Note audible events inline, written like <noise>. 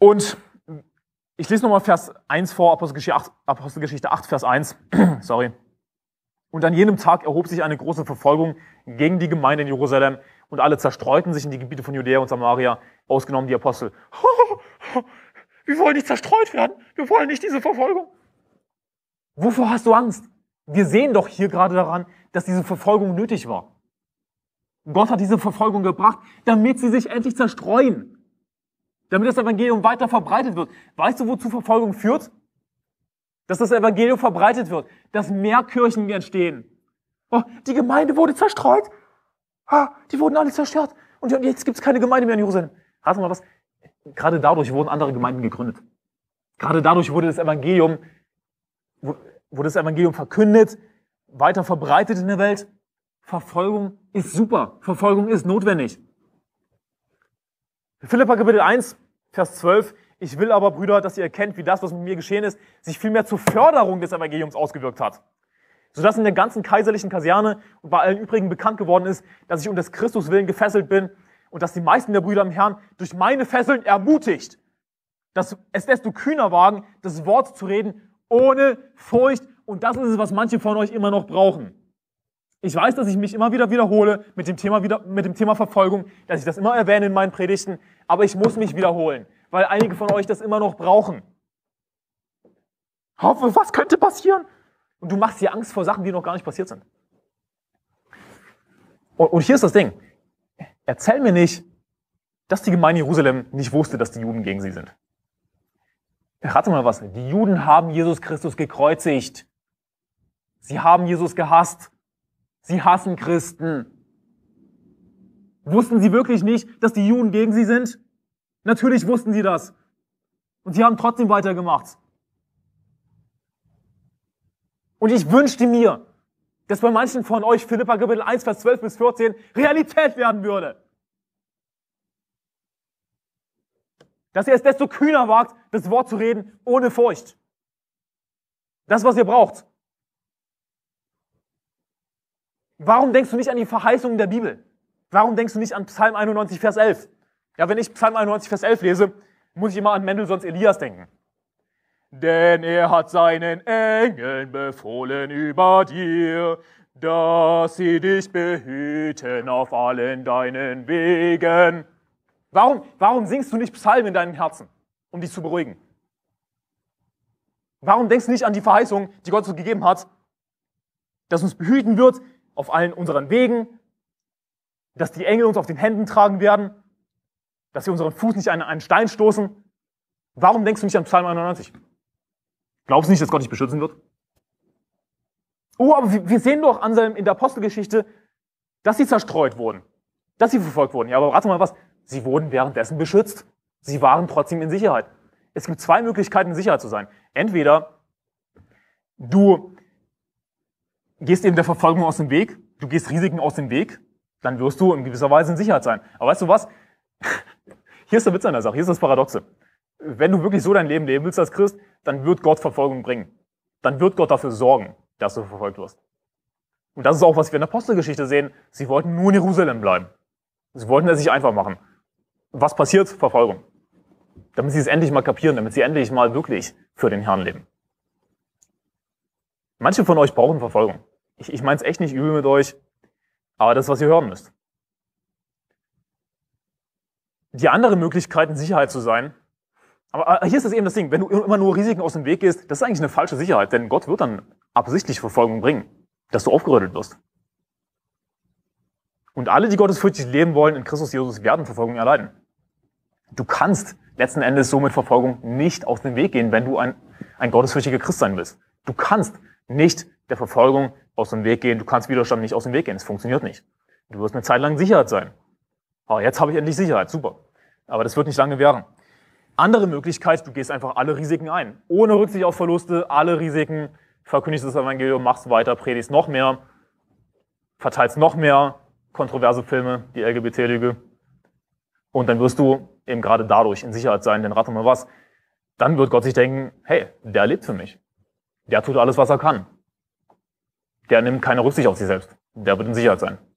Und ich lese nochmal Vers 1 vor, Apostelgeschichte 8, Apostelgeschichte 8 Vers 1. <clears throat> Sorry. Und an jenem Tag erhob sich eine große Verfolgung gegen die Gemeinde in Jerusalem und alle zerstreuten sich in die Gebiete von Judäa und Samaria, ausgenommen die Apostel. <laughs> Wir wollen nicht zerstreut werden. Wir wollen nicht diese Verfolgung. Wovor hast du Angst? Wir sehen doch hier gerade daran, dass diese Verfolgung nötig war. Gott hat diese Verfolgung gebracht, damit sie sich endlich zerstreuen damit das Evangelium weiter verbreitet wird. Weißt du, wozu Verfolgung führt? Dass das Evangelium verbreitet wird, dass mehr Kirchen entstehen. Oh, die Gemeinde wurde zerstreut. Ah, die wurden alle zerstört. Und jetzt gibt's keine Gemeinde mehr in Jerusalem. Rat mal was. Gerade dadurch wurden andere Gemeinden gegründet. Gerade dadurch wurde das Evangelium, wurde das Evangelium verkündet, weiter verbreitet in der Welt. Verfolgung ist super. Verfolgung ist notwendig. Philippa Kapitel 1, Vers 12. Ich will aber, Brüder, dass ihr erkennt, wie das, was mit mir geschehen ist, sich vielmehr zur Förderung des Evangeliums ausgewirkt hat. Sodass in der ganzen kaiserlichen Kaserne und bei allen übrigen bekannt geworden ist, dass ich um des Christus willen gefesselt bin und dass die meisten der Brüder im Herrn durch meine Fesseln ermutigt, dass es desto kühner wagen, das Wort zu reden, ohne Furcht. Und das ist es, was manche von euch immer noch brauchen. Ich weiß, dass ich mich immer wieder wiederhole mit dem, Thema wieder, mit dem Thema Verfolgung, dass ich das immer erwähne in meinen Predigten, aber ich muss mich wiederholen, weil einige von euch das immer noch brauchen. Hoffe, was könnte passieren? Und du machst dir Angst vor Sachen, die noch gar nicht passiert sind. Und, und hier ist das Ding. Erzähl mir nicht, dass die Gemeinde Jerusalem nicht wusste, dass die Juden gegen sie sind. Rate mal was. Die Juden haben Jesus Christus gekreuzigt. Sie haben Jesus gehasst. Sie hassen Christen. Wussten sie wirklich nicht, dass die Juden gegen sie sind? Natürlich wussten sie das. Und sie haben trotzdem weitergemacht. Und ich wünschte mir, dass bei manchen von euch Philippa Kapitel 1, Vers 12 bis 14 Realität werden würde. Dass ihr es desto kühner wagt, das Wort zu reden, ohne Furcht. Das, was ihr braucht. Warum denkst du nicht an die Verheißungen der Bibel? Warum denkst du nicht an Psalm 91, Vers 11? Ja, wenn ich Psalm 91, Vers 11 lese, muss ich immer an Mendelssohns Elias denken. Denn er hat seinen Engeln befohlen über dir, dass sie dich behüten auf allen deinen Wegen. Warum, warum singst du nicht Psalmen in deinem Herzen, um dich zu beruhigen? Warum denkst du nicht an die Verheißung, die Gott so gegeben hat, dass uns behüten wird, auf allen unseren Wegen, dass die Engel uns auf den Händen tragen werden, dass sie unseren Fuß nicht an einen Stein stoßen. Warum denkst du nicht an Psalm 91? Glaubst du nicht, dass Gott dich beschützen wird? Oh, aber wir sehen doch, Anselm, in der Apostelgeschichte, dass sie zerstreut wurden, dass sie verfolgt wurden. Ja, aber rate mal was, sie wurden währenddessen beschützt. Sie waren trotzdem in Sicherheit. Es gibt zwei Möglichkeiten, in Sicherheit zu sein. Entweder du gehst eben der Verfolgung aus dem Weg, du gehst Risiken aus dem Weg, dann wirst du in gewisser Weise in Sicherheit sein. Aber weißt du was? <laughs> Hier ist der Witz an der Sache, hier ist das Paradoxe. Wenn du wirklich so dein Leben leben willst als Christ, dann wird Gott Verfolgung bringen. Dann wird Gott dafür sorgen, dass du verfolgt wirst. Und das ist auch, was wir in der Apostelgeschichte sehen. Sie wollten nur in Jerusalem bleiben. Sie wollten es sich einfach machen. Was passiert? Verfolgung. Damit sie es endlich mal kapieren, damit sie endlich mal wirklich für den Herrn leben. Manche von euch brauchen Verfolgung ich, ich meine es echt nicht übel mit euch, aber das ist, was ihr hören müsst. Die andere Möglichkeit, in Sicherheit zu sein, aber hier ist das eben das Ding, wenn du immer nur Risiken aus dem Weg gehst, das ist eigentlich eine falsche Sicherheit, denn Gott wird dann absichtlich Verfolgung bringen, dass du aufgerüttelt wirst. Und alle, die gottesfürchtig leben wollen in Christus Jesus, werden Verfolgung erleiden. Du kannst letzten Endes somit Verfolgung nicht aus dem Weg gehen, wenn du ein, ein gottesfürchtiger Christ sein willst. Du kannst nicht der Verfolgung aus dem Weg gehen. Du kannst Widerstand nicht aus dem Weg gehen. Es funktioniert nicht. Du wirst eine Zeit lang Sicherheit sein. Oh, jetzt habe ich endlich Sicherheit. Super. Aber das wird nicht lange währen. Andere Möglichkeit, du gehst einfach alle Risiken ein. Ohne Rücksicht auf Verluste, alle Risiken. Verkündigst das Evangelium, machst weiter, predigst noch mehr, verteilst noch mehr kontroverse Filme, die LGBT-Lüge. Und dann wirst du eben gerade dadurch in Sicherheit sein, denn rate mal was. Dann wird Gott sich denken, hey, der lebt für mich. Der tut alles, was er kann der nimmt keine Rücksicht auf sich selbst. Der wird in Sicherheit sein.